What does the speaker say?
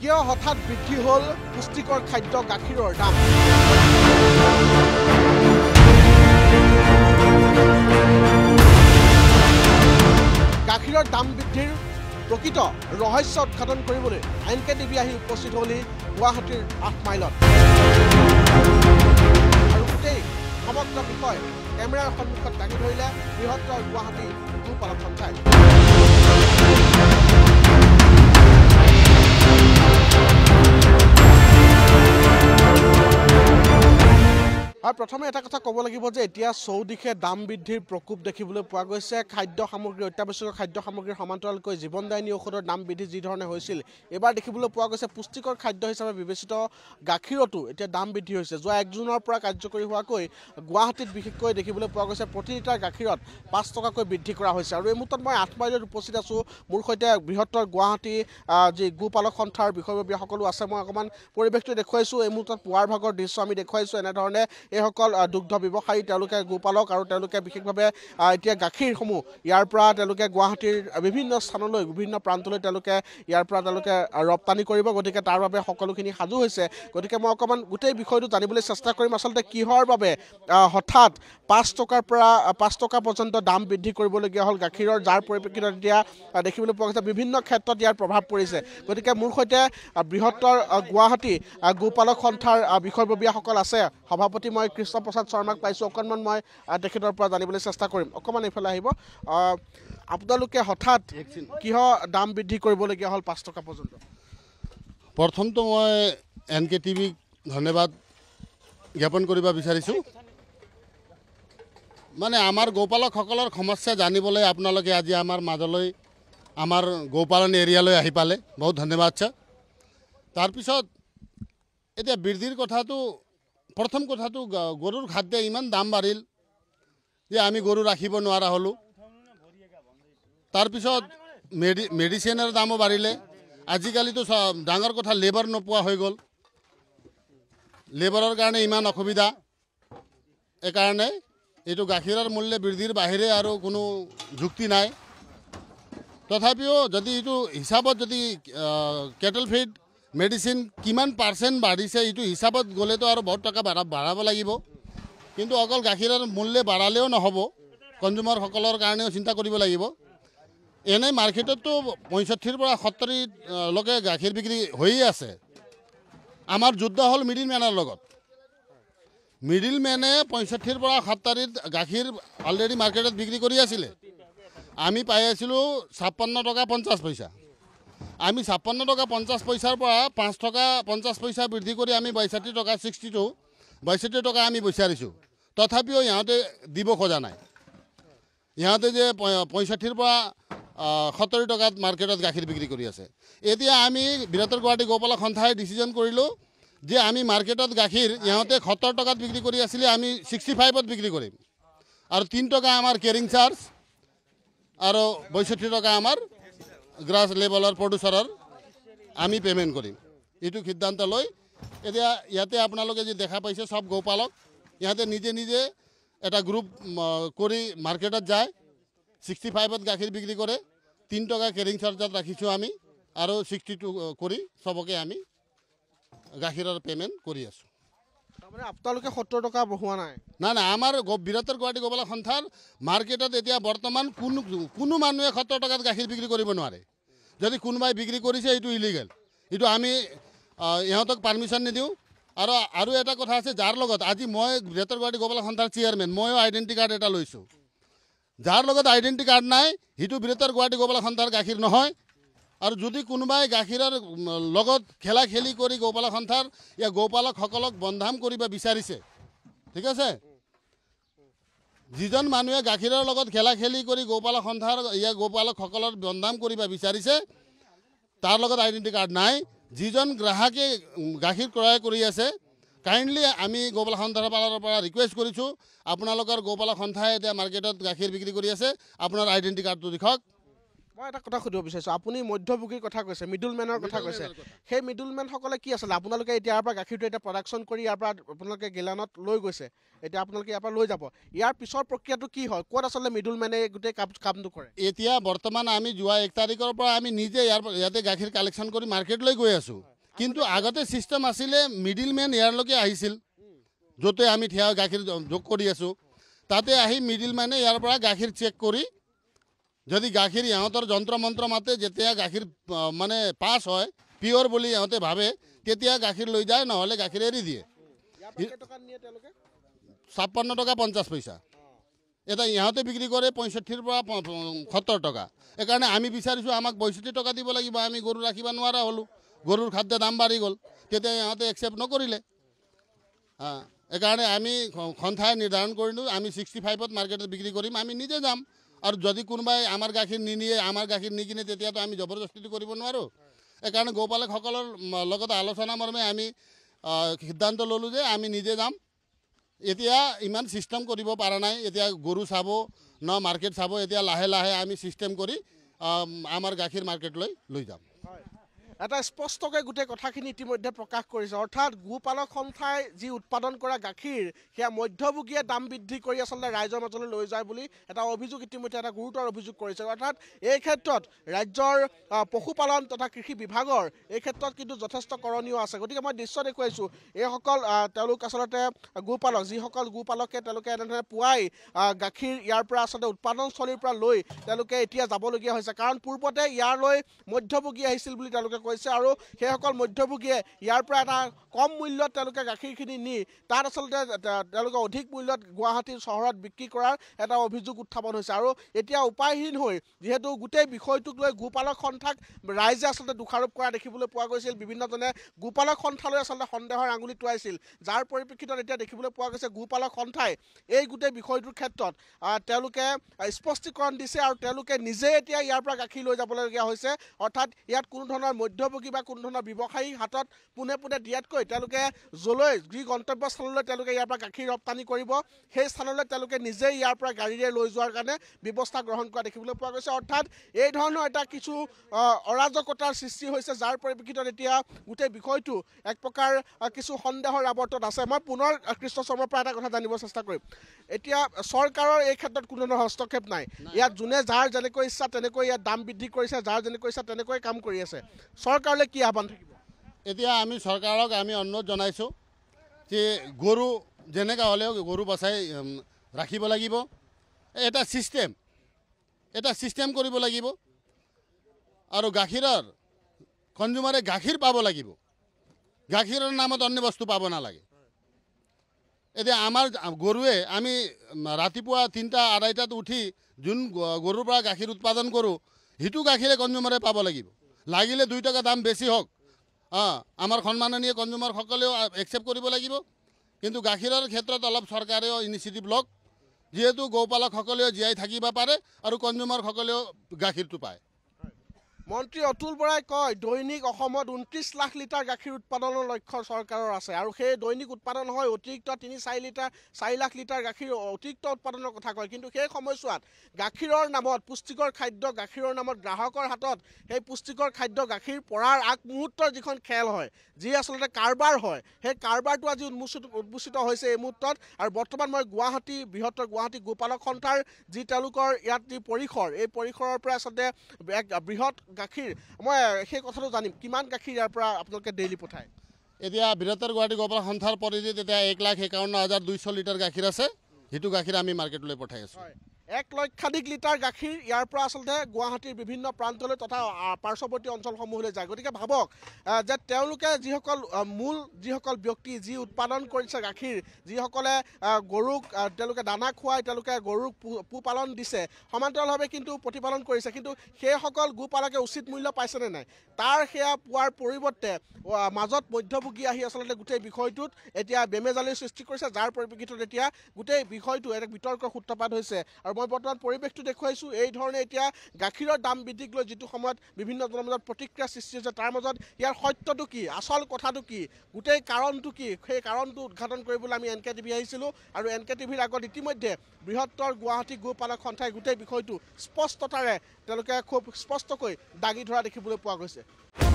কিয় হঠাৎ বৃদ্ধি হ'ল পুষ্টিকৰ খাদ্য গাখীৰৰ দাম গাখীৰৰ দাম বৃদ্ধিৰ প্ৰকৃত ৰহস্য উদঘাটন কৰিবলৈ আইন কে ডিবি আহি উপস্থিত হ'লহি গুৱাহাটীৰ আঠ মাইলত আৰু গোটেই সমগ্ৰ বিষয় কেমেৰাৰ সন্মুখত দাঙি ধৰিলে বৃহত্তৰ গুৱাহাটী দুপালক সঞ্চায় আৰু প্ৰথমে এটা কথা ক'ব লাগিব যে এতিয়া চৌদিশে দাম বৃদ্ধিৰ প্ৰকোপ দেখিবলৈ পোৱা গৈছে খাদ্য সামগ্ৰী অত্যাৱশ্যকীয় খাদ্য সামগ্ৰীৰ সমান্তৰালকৈ জীৱনদায়িনী ঔষধৰ দাম বৃদ্ধি যিধৰণে হৈছিল এইবাৰ দেখিবলৈ পোৱা গৈছে পুষ্টিকৰ খাদ্য হিচাপে বিবেচিত গাখীৰতো এতিয়া দাম বৃদ্ধি হৈছে যোৱা এক জুনৰ পৰা কাৰ্যকৰী হোৱাকৈ গুৱাহাটীত বিশেষকৈ দেখিবলৈ পোৱা গৈছে প্ৰতি লিটাৰ গাখীৰত পাঁচ টকাকৈ বৃদ্ধি কৰা হৈছে আৰু এই মুহূৰ্তত মই আঠমাৰীত উপস্থিত আছোঁ মোৰ সৈতে বৃহত্তৰ গুৱাহাটী যি গোপালক সন্থাৰ বিষয়ববীয়া সকলো আছে মই অকণমান পৰিৱেশটো দেখুৱাইছোঁ এই মুহূৰ্তত পুৱাৰ ভাগৰ দৃশ্য আমি দেখুৱাইছোঁ এনেধৰণে সকল দুগ্ধ ব্যৱসায়ী তেওঁলোকে গোপালক আৰু তেওঁলোকে বিশেষভাৱে এতিয়া গাখীৰসমূহ ইয়াৰ পৰা তেওঁলোকে গুৱাহাটীৰ বিভিন্ন স্থানলৈ বিভিন্ন প্ৰান্তলৈ তেওঁলোকে ইয়াৰ পৰা তেওঁলোকে ৰপ্তানি কৰিব গতিকে তাৰ বাবে সকলোখিনি সাজু হৈছে গতিকে মই অকণমান গোটেই বিষয়টো জানিবলৈ চেষ্টা কৰিম আচলতে কিহৰ বাবে হঠাৎ পাঁচ টকাৰ পৰা পাঁচ টকা পৰ্যন্ত দাম বৃদ্ধি কৰিবলগীয়া হ'ল গাখীৰৰ যাৰ পৰিপ্ৰেক্ষিতত এতিয়া দেখিবলৈ পোৱা গৈছে বিভিন্ন ক্ষেত্ৰত ইয়াৰ প্ৰভাৱ পৰিছে গতিকে মোৰ সৈতে বৃহত্তৰ গুৱাহাটী গোপালক সন্থাৰ বিষয়ববীয়াসকল আছে সভাপতি মই কৃষ্ণ প্ৰসাদ শৰ্মাক পাইছোঁ অকণমান মই তেখেতৰ পৰা জানিবলৈ চেষ্টা কৰিম অকণমান এইফালে আহিব আপোনালোকে হঠাৎ কিহৰ দাম বৃদ্ধি কৰিবলগীয়া হ'ল পাঁচ টকা পৰ্যন্ত প্ৰথমটো মই এন কে টি ভিক ধন্যবাদ জ্ঞাপন কৰিব বিচাৰিছোঁ মানে আমাৰ গৌপালকসকলৰ সমস্যা জানিবলৈ আপোনালোকে আজি আমাৰ মাজলৈ আমাৰ গৌপালন এৰিয়ালৈ আহি পালে বহুত ধন্যবাদ ছাৰ তাৰপিছত এতিয়া বৃদ্ধিৰ কথাটো প্ৰথম কথাটো গৰুৰ খাদ্য ইমান দাম বাঢ়িল যে আমি গৰু ৰাখিব নোৱাৰা হ'লোঁ তাৰপিছত মেডি মেডিচিনৰ দামো বাঢ়িলে আজিকালিতো ডাঙৰ কথা লেবাৰ নোপোৱা হৈ গ'ল লেবাৰৰ কাৰণে ইমান অসুবিধা এইকাৰণে এইটো গাখীৰৰ মূল্য বৃদ্ধিৰ বাহিৰে আৰু কোনো যুক্তি নাই তথাপিও যদি এইটো হিচাপত যদি কেটেল ফিড মেডিচিন কিমান পাৰ্চেণ্ট বাঢ়িছে এইটো হিচাপত গ'লেতো আৰু বহুত টকা বাঢ়া বাঢ়াব লাগিব কিন্তু অকল গাখীৰৰ মূল্য বাঢ়ালেও নহ'ব কনজুমাৰসকলৰ কাৰণেও চিন্তা কৰিব লাগিব এনেই মাৰ্কেটততো পঁয়ষষ্ঠিৰ পৰা সত্তৰীলৈকে গাখীৰ বিক্ৰী হৈয়ে আছে আমাৰ যুদ্ধ হ'ল মিডিল মেনৰ লগত মিডিল মেনে পঁয়ষষ্ঠিৰ পৰা সত্তৰীত গাখীৰ অলৰেডি মাৰ্কেটত বিক্ৰী কৰি আছিলে আমি পাই আছিলোঁ ছাপন্ন টকা পঞ্চাছ পইচা আমি ছাপন্ন টকা পঞ্চাছ পইচাৰ পৰা পাঁচ টকা পঞ্চাছ পইচা বৃদ্ধি কৰি আমি বাইষষ্ঠি টকা ছিক্সটি টু বাইষষ্ঠি টকা আমি বিচাৰিছোঁ তথাপিও ইহঁতে দিব খোজা নাই ইহঁতে যে পঁয়ষাঠিৰ পৰা সত্তৰ টকাত মাৰ্কেটত গাখীৰ বিক্ৰী কৰি আছে এতিয়া আমি বিৰাটৰ গুৱাহাটী গৌপালা সন্থাই ডিচিজন কৰিলোঁ যে আমি মাৰ্কেটত গাখীৰ ইহঁতে সত্তৰ টকাত বিক্ৰী কৰি আছিলে আমি ছিক্সটি ফাইভত বিক্ৰী কৰিম আৰু তিনি টকা আমাৰ কেৰিং চাৰ্জ আৰু বৈষষ্ঠি টকা আমাৰ গ্ৰাছ লেভেলৰ প্ৰডিউচাৰৰ আমি পে'মেণ্ট কৰিম এইটো সিদ্ধান্ত লৈ এতিয়া ইয়াতে আপোনালোকে যি দেখা পাইছে চব গোপালক ইয়াতে নিজে নিজে এটা গ্ৰুপ কৰি মাৰ্কেটত যায় ছিক্সটি ফাইভত গাখীৰ বিক্ৰী কৰে তিনি টকা কেৰিং চাৰ্জত ৰাখিছোঁ আমি আৰু ছিক্সটি টু কৰি চবকে আমি গাখীৰৰ পে'মেণ্ট কৰি আছোঁ নাই নাই আমাৰ বিৰাটৰ গুৱাহাটী গোবলা সন্থাৰ মাৰ্কেটত এতিয়া বৰ্তমান কোনো কোনো মানুহে সত্তৰ টকাত গাখীৰ বিক্ৰী কৰিব নোৱাৰে যদি কোনোবাই বিক্ৰী কৰিছে এইটো ইলিগেল এইটো আমি ইহঁতক পাৰ্মিশ্যন নিদিওঁ আৰু আৰু এটা কথা আছে যাৰ লগত আজি মই বিৰাটৰ গুৱাহাটী গোবলা সন্থাৰ চেয়াৰমেন ময়ো আইডেণ্টি কাৰ্ড এটা লৈছোঁ যাৰ লগত আইডেণ্টি কাৰ্ড নাই সিটো বিৰাটৰ গুৱাহাটী গোবলা সন্থাৰ গাখীৰ নহয় আৰু যদি কোনোবাই গাখীৰৰ লগত খেলা খেলি কৰি গৌপালক সন্থাৰ ইয়াৰ গৌপালকসকলক বন্ধাম কৰিব বিচাৰিছে ঠিক আছে যিজন মানুহে গাখীৰৰ লগত খেলা খেলি কৰি গৌপালক সন্থাৰ ইয়াৰ গৌপালকসকলৰ বন্ধাম কৰিব বিচাৰিছে তাৰ লগত আইডেণ্টি কাৰ্ড নাই যিজন গ্ৰাহকে গাখীৰ ক্ৰয় কৰি আছে কাইণ্ডলি আমি গৌপালক সন্থাৰ ফালৰ পৰা ৰিকুৱেষ্ট কৰিছোঁ আপোনালোকৰ গৌপালক সন্থাই এতিয়া মাৰ্কেটত গাখীৰ বিক্ৰী কৰি আছে আপোনাৰ আইডেণ্টি কাৰ্ডটো দেখুৱাওক মই এটা কথা সুধিব বিচাৰিছোঁ আপুনি মধ্যভোগীৰ কথা কৈছে মেনৰ কথা কৈছে সেই মিডুলমেনসকলে কি আছিলে আপোনালোকে এতিয়া ইয়াৰ পৰা গাখীৰটো এতিয়া প্ৰডাকশ্যন কৰি ইয়াৰ পৰা আপোনালোকে গেলানত লৈ গৈছে এতিয়া আপোনালোকে ইয়াৰ পৰা লৈ যাব ইয়াৰ পিছৰ প্ৰক্ৰিয়াটো কি হয় ক'ত আচলতে মেনে গোটেই কামটো কৰে এতিয়া বৰ্তমান আমি যোৱা এক তাৰিখৰ পৰা আমি নিজে ইয়াৰ পৰা ইয়াতে গাখীৰ কালেকশ্যন কৰি মাৰ্কেট লৈ গৈ আছোঁ কিন্তু আগতে ছিষ্টেম আছিলে মিডিলমেন ইয়াৰলৈকে আহিছিল য'তে আমি থিয় গাখীৰ যোগ কৰি আছোঁ তাতে আহি মিডিলমেনে ইয়াৰ পৰা গাখীৰ চেক কৰি যদি গাখীৰ ইহঁতৰ যন্ত্ৰ মন্ত্ৰ মাতে যেতিয়া গাখীৰ মানে পাছ হয় পিয়'ৰ বুলি ইহঁতে ভাবে তেতিয়া গাখীৰ লৈ যায় নহলে গাখীৰ এৰি দিয়ে ছাপন্ন টকা পঞ্চাছ পইচা এটা ইহঁতে বিক্ৰী কৰে পঁয়ষট্টিৰ পৰা সত্তৰ টকা সেইকাৰণে আমি বিচাৰিছোঁ আমাক পঁয়ষট্টি টকা দিব লাগিব আমি গৰু ৰাখিব নোৱাৰা হ'লোঁ গৰুৰ খাদ্য দাম বাঢ়ি গল তেতিয়া ইহঁতে একচেপ্ট নকৰিলে হা এখানে আমি সন্থায় নিৰ্ধাৰণ কৰিলোঁ আমি ছিক্সটি ফাইভত মাৰ্কেটত বিক্ৰী কৰিম আমি নিজে যাম আৰু যদি কোনোবাই আমাৰ গাখীৰ নিনিয়ে আমাৰ গাখীৰ নিকিনে তেতিয়াতো আমি জবৰদস্তিটো কৰিব নোৱাৰোঁ সেইকাৰণে গোপালকসকলৰ লগত আলোচনা মৰ্মে আমি সিদ্ধান্ত ল'লোঁ যে আমি নিজে যাম এতিয়া ইমান ছিষ্টেম কৰিব পৰা নাই এতিয়া গৰু চাব ন মাৰ্কেট চাব এতিয়া লাহে লাহে আমি ছিষ্টেম কৰি আমাৰ গাখীৰ মাৰ্কেটলৈ লৈ যাম এটা স্পষ্টকৈ গোটেই কথাখিনি ইতিমধ্যে প্ৰকাশ কৰিছে অৰ্থাৎ গোপালক সন্থাই যি উৎপাদন কৰা গাখীৰ সেয়া মধ্যভোগীয়ে দাম বৃদ্ধি কৰি আচলতে ৰাইজৰ মাজলৈ লৈ যায় বুলি এটা অভিযোগ ইতিমধ্যে এটা গুৰুতৰ অভিযোগ কৰিছে অৰ্থাৎ এই ক্ষেত্ৰত ৰাজ্যৰ পশুপালন তথা কৃষি বিভাগৰ এই ক্ষেত্ৰত কিন্তু যথেষ্ট কৰণীয় আছে গতিকে মই দৃশ্য দেখুৱাইছোঁ এইসকল তেওঁলোক আচলতে গোপালক যিসকল গোপালকে তেওঁলোকে এনেদৰে পুৱাই গাখীৰ ইয়াৰ পৰা আচলতে উৎপাদনস্থলীৰ পৰা লৈ তেওঁলোকে এতিয়া যাবলগীয়া হৈছে কাৰণ পূৰ্বতে ইয়ালৈ মধ্যভোগী আহিছিল বুলি তেওঁলোকে কৈছে কৈছে আৰু সেইসকল মধ্যভোগীয়ে ইয়াৰ পৰা এটা কম মূল্যত তেওঁলোকে গাখীৰখিনি নি তাত আচলতে তেওঁলোকে অধিক মূল্যত গুৱাহাটী চহৰত বিক্ৰী কৰাৰ এটা অভিযোগ উত্থাপন হৈছে আৰু এতিয়া উপায়হীন হৈ যিহেতু গোটেই বিষয়টোক লৈ গোপালক সন্থাক ৰাইজে আচলতে দোষাৰোপ কৰা দেখিবলৈ পোৱা গৈছিল বিভিন্নজনে গোপালক সন্থালৈ আচলতে সন্দেহৰ আঙুলি টোৱাইছিল যাৰ পৰিপ্ৰেক্ষিতত এতিয়া দেখিবলৈ পোৱা গৈছে গোপালক সন্থাই এই গোটেই বিষয়টোৰ ক্ষেত্ৰত তেওঁলোকে স্পষ্টীকৰণ দিছে আৰু তেওঁলোকে নিজে এতিয়া ইয়াৰ পৰা গাখীৰ লৈ যাবলগীয়া হৈছে অৰ্থাৎ ইয়াত কোনো ধৰণৰ মধ্য মধ্যভোগী বা কোনো ধৰণৰ ব্যৱসায়ীৰ হাতত পোনে পোনে দিয়াতকৈ তেওঁলোকে যলৈ যি গন্তব্যস্থানলৈ তেওঁলোকে ইয়াৰ পৰা গাখীৰ ৰপ্তানি কৰিব সেই স্থানলৈ তেওঁলোকে নিজেই ইয়াৰ পৰা গাড়ীৰে লৈ যোৱাৰ কাৰণে ব্যৱস্থা গ্ৰহণ কৰা দেখিবলৈ পোৱা গৈছে অৰ্থাৎ এই ধৰণৰ এটা কিছু অৰাজকতাৰ সৃষ্টি হৈছে যাৰ পৰিপ্ৰেক্ষিতত এতিয়া গোটেই বিষয়টো এক প্ৰকাৰ কিছু সন্দেহৰ আৱৰ্তত আছে মই পুনৰ কৃষ্ণ শৰ্মাৰ পৰা এটা কথা জানিব চেষ্টা কৰিম এতিয়া চৰকাৰৰ এই ক্ষেত্ৰত কোনো ধৰণৰ হস্তক্ষেপ নাই ইয়াত যোনে যাৰ যেনেকৈ ইচ্ছা তেনেকৈ ইয়াত দাম বৃদ্ধি কৰিছে যাৰ যেনেকৈ ইচ্ছা তেনেকৈ কাম কৰি আছে চৰকাৰলৈ কি আহ্বান থাকিব এতিয়া আমি চৰকাৰক আমি অনুৰোধ জনাইছোঁ যে গৰু যেনেকৈ হ'লেও গৰু বচাই ৰাখিব লাগিব এটা ছিষ্টেম এটা ছিষ্টেম কৰিব লাগিব আৰু গাখীৰৰ কনজুমাৰে গাখীৰ পাব লাগিব গাখীৰৰ নামত অন্য বস্তু পাব নালাগে এতিয়া আমাৰ গৰুৱে আমি ৰাতিপুৱা তিনিটা আঢ়াইটাত উঠি যোন গৰুৰ পৰা গাখীৰ উৎপাদন কৰোঁ সিটো গাখীৰে কনজুমাৰে পাব লাগিব লাগিলে দুই টকা দাম বেছি হওক অঁ আমাৰ সন্মাননীয় কনজুমাৰসকলেও একচেপ্ট কৰিব লাগিব কিন্তু গাখীৰৰ ক্ষেত্ৰত অলপ চৰকাৰেও ইনিচিয়েটিভ লওক যিহেতু গৌপালকসকলেও জীয়াই থাকিব পাৰে আৰু কনজুমাৰসকলেও গাখীৰটো পায় মন্ত্ৰী অতুল বৰাই কয় দৈনিক অসমত ঊনত্ৰিছ লাখ লিটাৰ গাখীৰ উৎপাদনৰ লক্ষ্য চৰকাৰৰ আছে আৰু সেই দৈনিক উৎপাদন হয় অতিৰিক্ত তিনি চাৰি লিটাৰ চাৰি লাখ লিটাৰ গাখীৰ অতিৰিক্ত উৎপাদনৰ কথা কয় কিন্তু সেই সময়ছোৱাত গাখীৰৰ নামত পুষ্টিকৰ খাদ্য গাখীৰৰ নামত গ্ৰাহকৰ হাতত সেই পুষ্টিকৰ খাদ্য গাখীৰ পৰাৰ আগ মুহূৰ্তৰ যিখন খেল হয় যি আচলতে কাৰবাৰ হয় সেই কাৰবাৰটো আজি উন্মোচিত উন্মোচিত হৈছে এই মুহূৰ্তত আৰু বৰ্তমান মই গুৱাহাটী বৃহত্তৰ গুৱাহাটী গোপালক সন্থাৰ যি তেওঁলোকৰ ইয়াত যি পৰিসৰ এই পৰিসৰৰ পৰা আচলতে এক বৃহৎ গাখীৰ মই সেই কথাটো জানিম কিমান গাখীৰ ইয়াৰ পৰা আপোনালোকে ডেইলি পঠায় এতিয়া বিৰাটৰ গুৱাহাটী গোপাল সন্থাৰ পৰিধিত এতিয়া এক লাখ একাৱন্ন হাজাৰ দুইশ লিটাৰ গাখীৰ আছে সেইটো গাখীৰ আমি মাৰ্কেটলৈ পঠাই আছোঁ এক লক্ষাধিক লিটাৰ গাখীৰ ইয়াৰ পৰা আচলতে গুৱাহাটীৰ বিভিন্ন প্ৰান্তলৈ তথা পাৰ্শ্বৱৰ্তী অঞ্চলসমূহলৈ যায় গতিকে ভাবক যে তেওঁলোকে যিসকল মূল যিসকল ব্যক্তি যি উৎপাদন কৰিছে গাখীৰ যিসকলে গৰুক তেওঁলোকে দানা খুৱাই তেওঁলোকে গৰুক পোহপালন দিছে সমান্তৰালভাৱে কিন্তু প্ৰতিপালন কৰিছে কিন্তু সেইসকল গোপালকে উচিত মূল্য পাইছেনে নাই তাৰ সেয়া পোৱাৰ পৰিৱৰ্তে মাজত মধ্যভোগী আহি আচলতে গোটেই বিষয়টোত এতিয়া বেমেজালিৰ সৃষ্টি কৰিছে যাৰ পৰিপ্ৰেক্ষিতত এতিয়া গোটেই বিষয়টো এটা বিতৰ্কৰ সূত্ৰপাত হৈছে আৰু মই বৰ্তমান পৰিৱেশটো দেখুৱাইছোঁ এই ধৰণে এতিয়া গাখীৰৰ দাম বৃদ্ধিক লৈ যিটো সময়ত বিভিন্নজনৰ মাজত প্ৰতিক্ৰিয়া সৃষ্টি হৈছে তাৰ মাজত ইয়াৰ সত্যটো কি আচল কথাটো কি গোটেই কাৰণটো কি সেই কাৰণটো উদঘাটন কৰিবলৈ আমি এন কে টিভি আহিছিলোঁ আৰু এন কে টিভিৰ আগত ইতিমধ্যে বৃহত্তৰ গুৱাহাটী গোপালক সন্থাই গোটেই বিষয়টো স্পষ্টতাৰে তেওঁলোকে খুব স্পষ্টকৈ দাগি ধৰা দেখিবলৈ পোৱা গৈছে